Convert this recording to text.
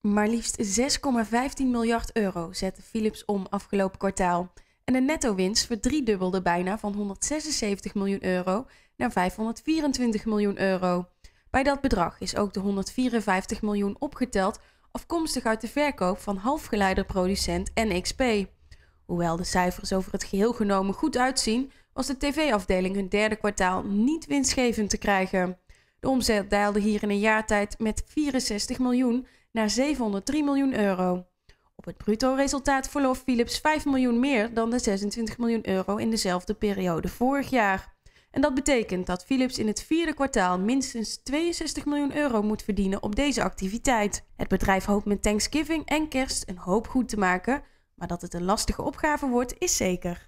Maar liefst 6,15 miljard euro zette Philips om afgelopen kwartaal. En de netto-winst verdriedubbelde bijna van 176 miljoen euro naar 524 miljoen euro. Bij dat bedrag is ook de 154 miljoen opgeteld afkomstig uit de verkoop van halfgeleiderproducent NXP. Hoewel de cijfers over het geheel genomen goed uitzien, was de tv-afdeling hun derde kwartaal niet winstgevend te krijgen. De omzet daalde hier in een jaar tijd met 64 miljoen naar 703 miljoen euro. Op het bruto resultaat verloor Philips 5 miljoen meer dan de 26 miljoen euro in dezelfde periode vorig jaar. En dat betekent dat Philips in het vierde kwartaal minstens 62 miljoen euro moet verdienen op deze activiteit. Het bedrijf hoopt met Thanksgiving en kerst een hoop goed te maken, maar dat het een lastige opgave wordt is zeker.